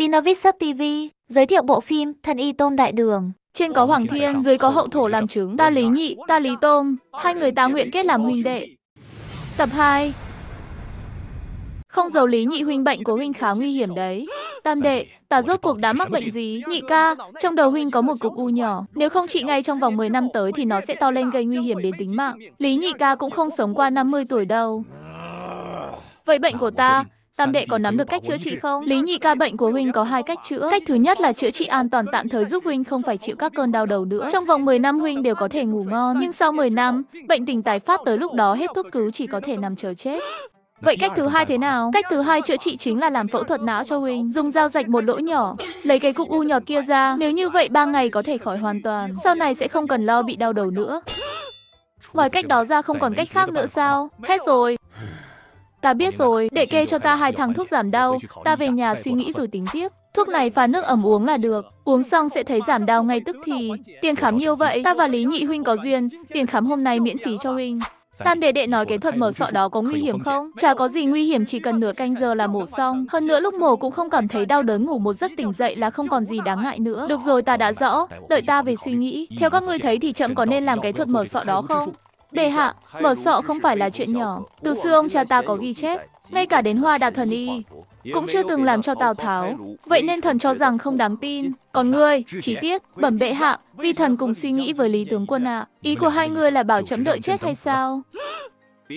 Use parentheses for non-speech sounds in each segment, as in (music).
Tinovit Sub TV giới thiệu bộ phim Thần y tôm đại đường. Trên có Hoàng Thiên, dưới có Hậu Thổ làm chứng, ta Lý Nhị, ta Lý Tôm, hai người ta nguyện kết làm huynh đệ. Tập 2 Không giàu Lý Nhị huynh bệnh của huynh khá nguy hiểm đấy. Tam đệ, ta rốt cuộc đã mắc bệnh gì? Nhị ca, trong đầu huynh có một cục u nhỏ, nếu không trị ngay trong vòng 10 năm tới thì nó sẽ to lên gây nguy hiểm đến tính mạng. Lý Nhị ca cũng không sống qua 50 tuổi đâu. Vậy bệnh của ta, Tam đệ có nắm được cách chữa trị không? Lý nhị ca bệnh của huynh có hai cách chữa. Cách thứ nhất là chữa trị an toàn tạm thời giúp huynh không phải chịu các cơn đau đầu nữa. Trong vòng 10 năm huynh đều có thể ngủ ngon, nhưng sau 10 năm, bệnh tình tái phát tới lúc đó hết thuốc cứu chỉ có thể nằm chờ chết. Vậy cách thứ hai thế nào? Cách thứ hai chữa trị chính là làm phẫu thuật não cho huynh, dùng dao rạch một lỗ nhỏ, lấy cái cục u nhỏ kia ra, nếu như vậy 3 ngày có thể khỏi hoàn toàn, sau này sẽ không cần lo bị đau đầu nữa. Ngoài cách đó ra không còn cách khác nữa sao? Hết rồi, Ta biết rồi, Để kê cho ta hai thằng thuốc giảm đau, ta về nhà suy nghĩ rồi tính tiếp. Thuốc này pha nước ẩm uống là được, uống xong sẽ thấy giảm đau ngay tức thì. Tiền khám nhiều vậy, ta và Lý Nhị Huynh có duyên, tiền khám hôm nay miễn phí cho Huynh. Tam đệ đệ nói cái thuật mở sọ đó có nguy hiểm không? Chả có gì nguy hiểm, chỉ cần nửa canh giờ là mổ xong. Hơn nữa lúc mổ cũng không cảm thấy đau đớn ngủ một giấc tỉnh dậy là không còn gì đáng ngại nữa. Được rồi, ta đã rõ, đợi ta về suy nghĩ. Theo các ngươi thấy thì chậm có nên làm cái thuật mở sọ đó không? Bệ hạ, mở sọ không phải là chuyện nhỏ. Từ xưa ông cha ta có ghi chép, ngay cả đến hoa đạt thần y, cũng chưa từng làm cho Tào Tháo. Vậy nên thần cho rằng không đáng tin. Còn ngươi, chỉ tiếc, bẩm bệ hạ, vì thần cùng suy nghĩ với Lý Tướng Quân ạ. À. Ý của hai người là bảo chấm đợi chết hay sao?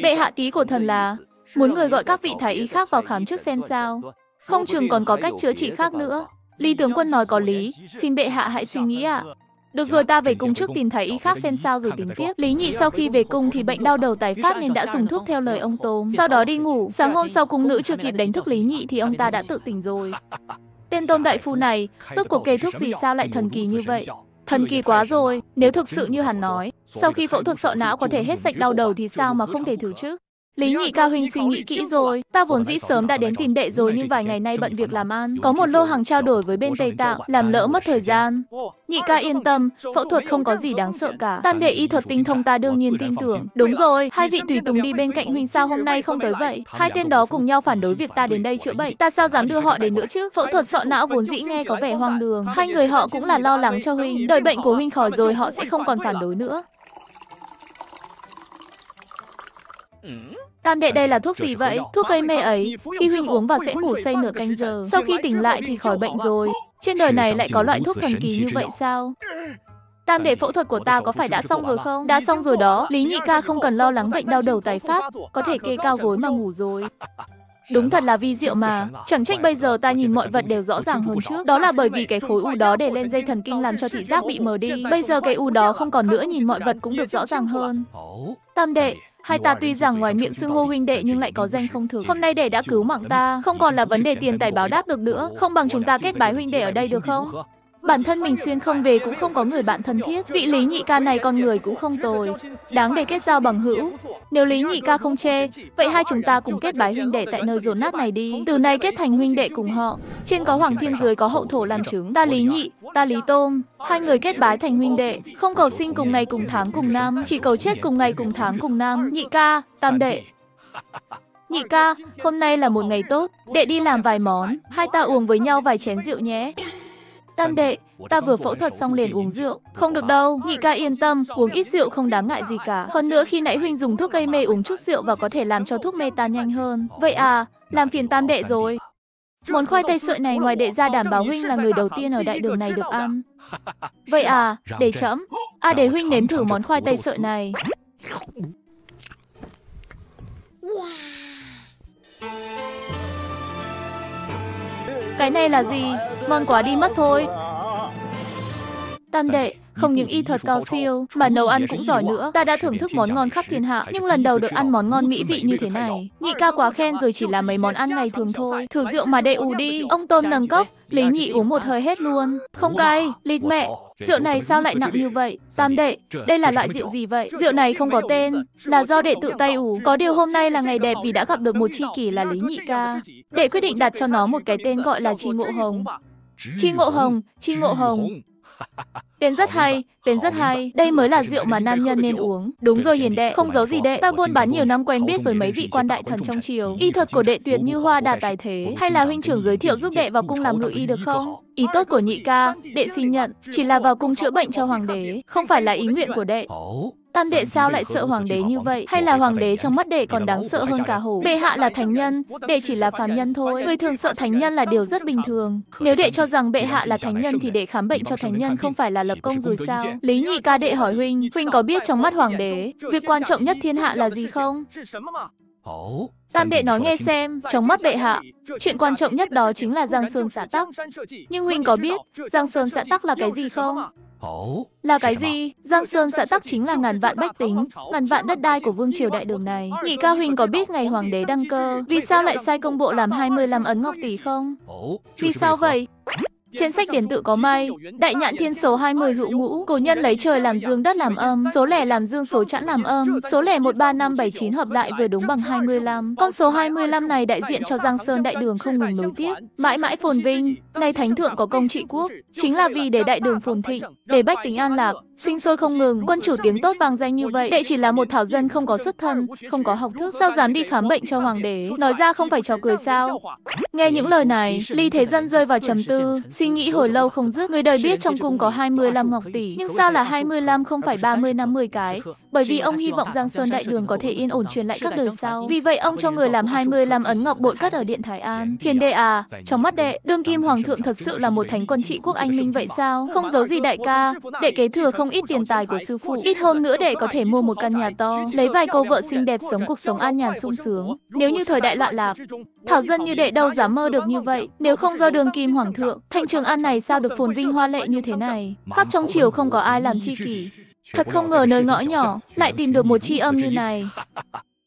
Bệ hạ tí của thần là, muốn người gọi các vị thái y khác vào khám trước xem sao. Không chừng còn có cách chữa trị khác nữa. Lý Tướng Quân nói có lý, xin bệ hạ hãy suy nghĩ ạ. À. Được rồi ta về cung trước tìm thái y khác xem sao rồi tính tiếp. Lý nhị sau khi về cung thì bệnh đau đầu tái phát nên đã dùng thuốc theo lời ông Tôm. Sau đó đi ngủ, sáng hôm sau cung nữ chưa kịp đánh thức Lý nhị thì ông ta đã tự tỉnh rồi. (laughs) Tên Tôm đại phu này, rốt cuộc kê thuốc gì sao lại thần kỳ như vậy? Thần kỳ quá rồi, nếu thực sự như hắn nói, sau khi phẫu thuật sọ não có thể hết sạch đau đầu thì sao mà không thể thử chứ? Lý Nhị ca Huynh suy nghĩ kỹ rồi, ta vốn dĩ sớm đã đến tìm đệ rồi nhưng vài ngày nay bận việc làm ăn, có một lô hàng trao đổi với bên Tây Tạng, làm lỡ mất thời gian. Nhị ca yên tâm, phẫu thuật không có gì đáng sợ cả, tam đệ y thuật tinh thông ta đương nhiên tin tưởng. Đúng rồi, hai vị tùy tùng đi bên cạnh huynh sao hôm nay không tới vậy? Hai tên đó cùng nhau phản đối việc ta đến đây chữa bệnh, ta sao dám đưa họ đến nữa chứ? Phẫu thuật sọ não vốn dĩ nghe có vẻ hoang đường, hai người họ cũng là lo lắng cho huynh, đời bệnh của huynh khỏi rồi họ sẽ không còn phản đối nữa. Tam đệ đây là thuốc gì vậy? Thuốc gây mê ấy, khi huynh uống vào sẽ ngủ say nửa canh giờ. Sau khi tỉnh lại thì khỏi bệnh rồi. Trên đời này lại có loại thuốc thần kỳ như vậy sao? Tam đệ phẫu thuật của ta có phải đã xong rồi không? Đã xong rồi đó, Lý Nhị Ca không cần lo lắng bệnh đau đầu tái phát, có thể kê cao gối mà ngủ rồi. (laughs) Đúng thật là vi diệu mà, chẳng trách bây giờ ta nhìn mọi vật đều rõ ràng hơn trước. Đó là bởi vì cái khối u đó để lên dây thần kinh làm cho thị giác bị mờ đi. Bây giờ cái u đó không còn nữa nhìn mọi vật cũng được rõ ràng hơn. Tam đệ, Hai ta tuy rằng ngoài miệng xưng hô huynh đệ nhưng lại có danh không thường. Hôm nay đệ đã cứu mạng ta, không còn là vấn đề tiền tài báo đáp được nữa. Không bằng chúng ta kết bái huynh đệ ở đây được không? Bản thân mình xuyên không về cũng không có người bạn thân thiết. Vị Lý Nhị Ca này con người cũng không tồi, đáng để kết giao bằng hữu. Nếu Lý Nhị Ca không chê, vậy hai chúng ta cùng kết bái huynh đệ tại nơi rồn nát này đi. Từ nay kết thành huynh đệ cùng họ. Trên có Hoàng Thiên dưới có hậu thổ làm chứng. Ta Lý Nhị, ta Lý Tôm. Hai người kết bái thành huynh đệ, không cầu sinh cùng ngày cùng tháng cùng năm, chỉ cầu chết cùng ngày cùng tháng cùng năm. Nhị ca, tam đệ. Nhị ca, hôm nay là một ngày tốt, đệ đi làm vài món, hai ta uống với nhau vài chén rượu nhé. Tam đệ, ta vừa phẫu thuật xong liền uống rượu. Không được đâu, nhị ca yên tâm, uống ít rượu không đáng ngại gì cả. Hơn nữa khi nãy huynh dùng thuốc gây mê uống chút rượu và có thể làm cho thuốc mê tan nhanh hơn. Vậy à, làm phiền tam đệ rồi. Món khoai tây sợi này ngoài đệ ra đảm bảo huynh là người đầu tiên ở đại đường này được ăn. Vậy à, để chấm. À để huynh nếm thử món khoai tây sợi này. Cái này là gì? Ngon quá đi mất thôi. Tam đệ, không những y thuật cao siêu mà nấu ăn cũng giỏi nữa. Ta đã thưởng thức món ngon khắp thiên hạ, nhưng lần đầu được ăn món ngon mỹ vị như thế này. Nhị ca quá khen rồi chỉ là mấy món ăn ngày thường thôi. Thử rượu mà đệ ù đi. Ông Tôn nâng cốc, Lý Nhị uống một hơi hết luôn. Không cay, lịt mẹ. Rượu này sao lại nặng như vậy? Tam đệ, đây là loại rượu gì vậy? Rượu này không có tên, là do đệ tự tay ủ. Có điều hôm nay là ngày đẹp vì đã gặp được một chi kỷ là Lý Nhị ca. Đệ quyết định đặt cho nó một cái tên gọi là Chi Ngộ Hồng. Chi Ngộ Hồng, Chi Ngộ Hồng. (laughs) Tên rất hay, tên rất hay. Đây mới là rượu mà nam nhân nên uống. Đúng rồi hiền đệ, không giấu gì đệ. Ta buôn bán nhiều năm quen biết với mấy vị quan đại thần trong triều. Y thuật của đệ tuyệt như hoa đạt tài thế. Hay là huynh trưởng giới thiệu giúp đệ vào cung làm ngự y được không? Ý tốt của nhị ca, đệ xin nhận. Chỉ là vào cung chữa bệnh cho hoàng đế, không phải là ý nguyện của đệ. Tam đệ sao lại sợ hoàng đế như vậy? Hay là hoàng đế trong mắt đệ còn đáng sợ hơn cả hổ? Bệ hạ là thánh nhân, đệ chỉ là phàm nhân thôi. Người thường sợ thánh nhân là điều rất bình thường. Nếu đệ cho rằng bệ hạ là thánh nhân thì đệ khám bệnh cho thánh nhân không phải là lập công rồi sao? Lý nhị ca đệ hỏi huynh, huynh có biết trong mắt hoàng đế, việc quan trọng nhất thiên hạ là gì không? Tam đệ nói nghe xem, trong mắt bệ hạ, chuyện quan trọng nhất đó chính là Giang Sơn xã tắc. Nhưng huynh có biết Giang Sơn xã tắc là cái gì không? Là cái gì? Giang Sơn xã tắc chính là ngàn vạn bách tính, ngàn vạn đất đai của vương triều đại đường này. Nhị ca huynh có biết ngày hoàng đế đăng cơ, vì sao lại sai công bộ làm 25 ấn ngọc tỷ không? Vì sao vậy? Trên sách điện tử có may, đại nhãn thiên số 20 hữu ngũ, cổ nhân lấy trời làm dương đất làm âm, số lẻ làm dương số chẵn làm âm, số lẻ 13579 hợp lại vừa đúng bằng 25. Con số 25 này đại diện cho Giang Sơn đại đường không ngừng nối tiếp, mãi mãi phồn vinh, nay thánh thượng có công trị quốc, chính là vì để đại đường phồn thịnh, để bách tính an lạc, Sinh sôi không ngừng, quân chủ tiếng tốt vang danh như vậy, đệ chỉ là một thảo dân không có xuất thân, không có học thức, sao dám đi khám bệnh cho hoàng đế, nói ra không phải trò cười sao. Nghe những lời này, Ly Thế Dân rơi vào trầm tư, suy nghĩ hồi lâu không dứt, người đời biết trong cung có 25 ngọc tỷ, nhưng sao là 25 không phải 30 50 cái, bởi vì ông hy vọng rằng Sơn Đại Đường có thể yên ổn truyền lại các đời sau. Vì vậy ông cho người làm làm ấn ngọc bội cất ở điện Thái An. Hiền đệ à, trong mắt đệ, đương kim hoàng thượng thật sự là một thánh quân trị quốc anh minh vậy sao? Không giấu gì đại ca, đệ kế thừa không ít tiền tài của sư phụ. Ít hôm nữa đệ có thể mua một căn nhà to, lấy vài cô vợ xinh đẹp sống cuộc sống an nhàn sung sướng. Nếu như thời đại loạn lạc. Thảo dân như đệ đâu dám mơ được như vậy, nếu không do đường kim hoàng thượng, thành trường an này sao được phồn vinh hoa lệ như thế này. Khắp trong triều không có ai làm chi kỷ. Thật không ngờ nơi ngõ nhỏ lại tìm được một chi âm như này.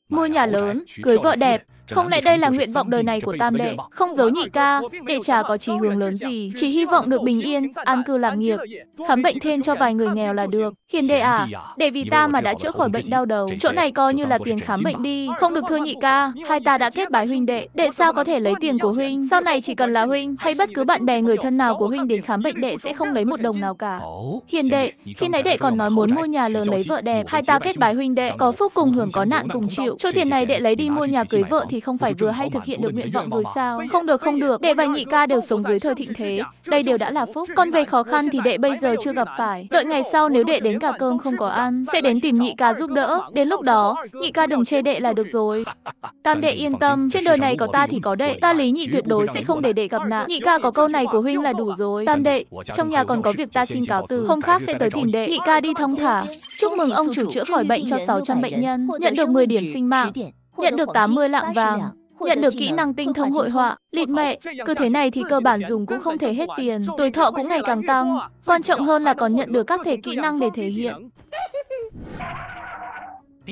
Mua nhà lớn, cưới vợ đẹp, không lẽ đây là nguyện vọng đời này của Tam Đệ, không giấu nhị ca, để trà có chí hướng lớn gì, chỉ hy vọng được bình yên, an cư lạc nghiệp, khám bệnh thêm cho vài người nghèo là được. Hiền đệ à, để vì ta mà đã chữa khỏi bệnh đau đầu, chỗ này coi như là tiền khám bệnh đi, không được thưa nhị ca, hai ta đã kết bái huynh đệ, đệ sao có thể lấy tiền của huynh, sau này chỉ cần là huynh hay bất cứ bạn bè người thân nào của huynh đến khám bệnh đệ sẽ không lấy một đồng nào cả. Hiền đệ, khi nãy đệ còn nói muốn mua nhà lớn lấy vợ đẹp, hai ta kết bái huynh đệ, có phúc cùng hưởng có nạn cùng chịu, chỗ tiền này đệ lấy đi mua nhà cưới vợ thì thì không phải vừa hay thực hiện được nguyện vọng rồi sao? Không được, không được. Đệ và nhị ca đều sống dưới thời thịnh thế. Đây đều đã là phúc. Con về khó khăn thì đệ bây giờ chưa gặp phải. Đợi ngày sau nếu đệ đến cả cơm không có ăn, sẽ đến tìm nhị ca giúp đỡ. Đến lúc đó, nhị ca đừng chê đệ là được rồi. (laughs) Tam đệ yên tâm, trên đời này có ta thì có đệ. Ta lý nhị tuyệt đối sẽ không để đệ gặp nạn. Nhị ca có câu này của huynh là đủ rồi. Tam đệ, trong nhà còn có việc ta xin cáo từ. Không khác sẽ tới tìm đệ. Nhị ca đi thong thả. Chúc mừng ông chủ chữa khỏi bệnh cho 600 bệnh nhân, nhận được 10 điểm sinh mạng nhận được 80 lạng vàng, nhận được kỹ năng tinh thông hội họa. Lịt mẹ, cơ thế này thì cơ bản dùng cũng không thể hết tiền, tuổi thọ cũng ngày càng tăng. Quan trọng hơn là còn nhận được các thể kỹ năng để thể hiện.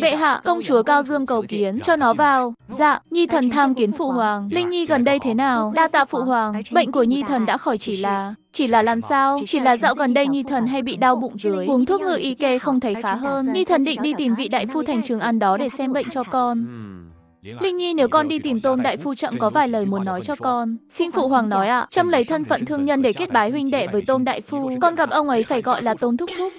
Bệ hạ, công chúa Cao Dương cầu kiến, cho nó vào. Dạ, Nhi thần tham kiến phụ hoàng. Dạ, Linh Nhi gần đây thế nào? Đa tạ dạ, phụ hoàng, bệnh của Nhi thần đã khỏi chỉ là... Chỉ là làm sao? Chỉ là dạo gần đây Nhi thần hay bị đau bụng dưới. Uống thuốc ngự y kê không thấy khá hơn. Nhi thần định đi tìm vị đại phu thành trường ăn đó để xem bệnh ừ, cho con. Linh Nhi nếu con đi tìm Tôn Đại Phu chậm có vài lời muốn nói cho con. Xin Phụ Hoàng nói ạ, à, chăm lấy thân phận thương nhân để kết bái huynh đệ với Tôn Đại Phu. Con gặp ông ấy phải gọi là Tôn Thúc Thúc.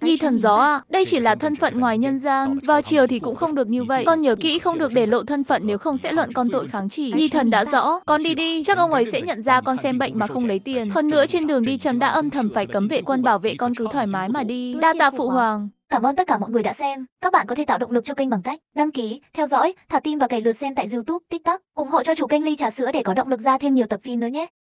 Nhi thần gió à, đây chỉ là thân phận ngoài nhân gian, vào chiều thì cũng không được như vậy. Con nhớ kỹ không được để lộ thân phận nếu không sẽ luận con tội kháng chỉ. Nhi thần đã rõ, con đi đi, chắc ông ấy sẽ nhận ra con xem bệnh mà không lấy tiền. Hơn nữa trên đường đi trầm đã âm thầm phải cấm vệ quân bảo vệ con cứ thoải mái mà đi. Đa tạ phụ hoàng. Cảm ơn tất cả mọi người đã xem. Các bạn có thể tạo động lực cho kênh bằng cách đăng ký, theo dõi, thả tim và cày lượt xem tại YouTube, TikTok, ủng hộ cho chủ kênh Ly Trà Sữa để có động lực ra thêm nhiều tập phim nữa nhé.